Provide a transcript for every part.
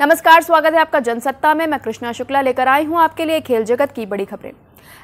नमस्कार स्वागत है आपका जनसत्ता में मैं कृष्णा शुक्ला लेकर आई हूँ आपके लिए खेल जगत की बड़ी खबरें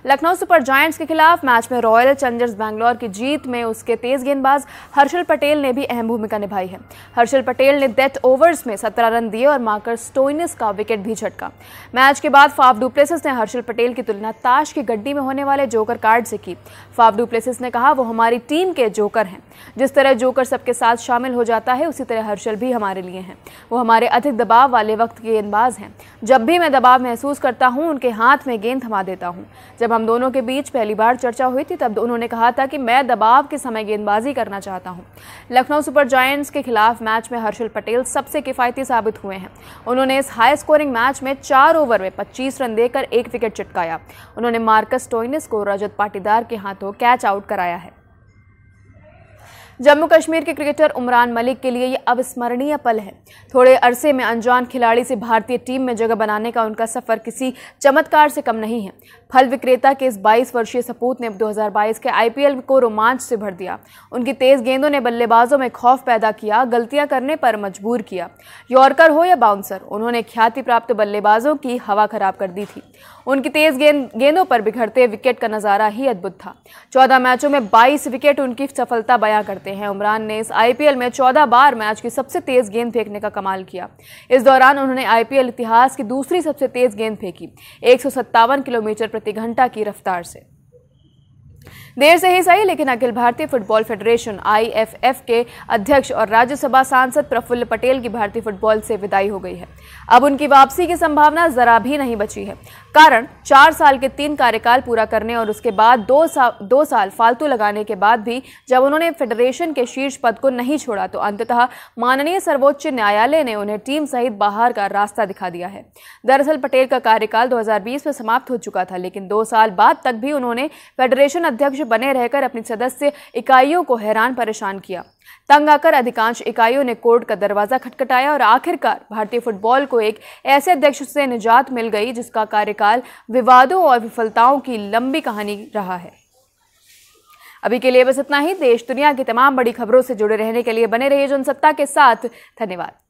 लखनऊ सुपर जॉयंट्स के खिलाफ मैच में रॉयल चैलेंजर्स बैंगलोर की जीत में उसके तेज गेंदबाज हर्षल पटेल ने भी अहम भूमिका निभाई है हर्षल पटेल ने डेथ ओवर्स में सत्रह रन दिए और मार्कर स्टोइनिस का विकेट भी झटका मैच के बाद फाफ डुप्लेसिस ने हर्षल पटेल की तुलना ताश की गड्डी में होने वाले जोकर कार्ड से की फाफ डुप्लेसिस ने कहा वो हमारी टीम के जोकर हैं जिस तरह जोकर सबके साथ शामिल हो जाता है उसी तरह हर्षल भी हमारे लिए हैं वो हमारे अधिक दबाव वाले वक्त के गेंदबाज हैं जब भी मैं दबाव महसूस करता हूँ उनके हाथ में गेंद थमा देता हूँ जब हम दोनों के बीच पहली बार चर्चा हुई थी तब उन्होंने कहा था कि मैं दबाव के समय गेंदबाजी करना चाहता हूं लखनऊ सुपर जॉय के खिलाफ मैच में हर्षल पटेल सबसे किफायती साबित हुए हैं उन्होंने इस हाई स्कोरिंग मैच में चार ओवर में पच्चीस रन देकर एक विकेट चिटकाया उन्होंने मार्कस टोइनिस को रजत पाटीदार के हाथों कैच आउट कराया है जम्मू कश्मीर के क्रिकेटर उमरान मलिक के लिए ये अविस्मरणीय पल है थोड़े अरसे में अनजान खिलाड़ी से भारतीय टीम में जगह बनाने का उनका सफ़र किसी चमत्कार से कम नहीं है फल विक्रेता के इस 22 वर्षीय सपूत ने 2022 के आईपीएल को रोमांच से भर दिया उनकी तेज़ गेंदों ने बल्लेबाजों में खौफ पैदा किया गलतियां करने पर मजबूर किया यॉर्कर हो या बाउंसर उन्होंने ख्याति प्राप्त बल्लेबाजों की हवा खराब कर दी थी उनकी तेज़ गेंद गेंदों पर बिखरते विकेट का नज़ारा ही अद्भुत था चौदह मैचों में बाईस विकेट उनकी सफलता बयां करते करते हैं उमरान ने इस आईपीएल में 14 बार मैच की सबसे तेज गेंद फेंकने का कमाल किया इस दौरान उन्होंने आईपीएल इतिहास की दूसरी सबसे तेज गेंद फेंकी एक किलोमीटर प्रति घंटा की रफ्तार से देर से ही सही लेकिन अखिल भारतीय फुटबॉल फेडरेशन आईएफएफ के अध्यक्ष और राज्यसभा सांसद प्रफुल्ल पटेल की भारतीय फुटबॉल से विदाई हो गई है अब उनकी वापसी की संभावना जरा भी नहीं बची है कारण चार साल के तीन कार्यकाल पूरा करने और उसके बाद दो साल दो साल फालतू लगाने के बाद भी जब उन्होंने फेडरेशन के शीर्ष पद को नहीं छोड़ा तो अंततः माननीय सर्वोच्च न्यायालय ने उन्हें टीम सहित बाहर का रास्ता दिखा दिया है दरअसल पटेल का कार्यकाल 2020 में समाप्त हो चुका था लेकिन दो साल बाद तक भी उन्होंने फेडरेशन अध्यक्ष बने रहकर अपनी सदस्य इकाइयों को हैरान परेशान किया तंग आकर अधिकांश इकाइयों ने कोर्ट का दरवाजा खटखटाया और आखिरकार भारतीय फुटबॉल को एक ऐसे अध्यक्ष से निजात मिल गई जिसका कार्यकाल विवादों और विफलताओं की लंबी कहानी रहा है अभी के लिए बस इतना ही देश दुनिया की तमाम बड़ी खबरों से जुड़े रहने के लिए बने रहिए जनसत्ता के साथ धन्यवाद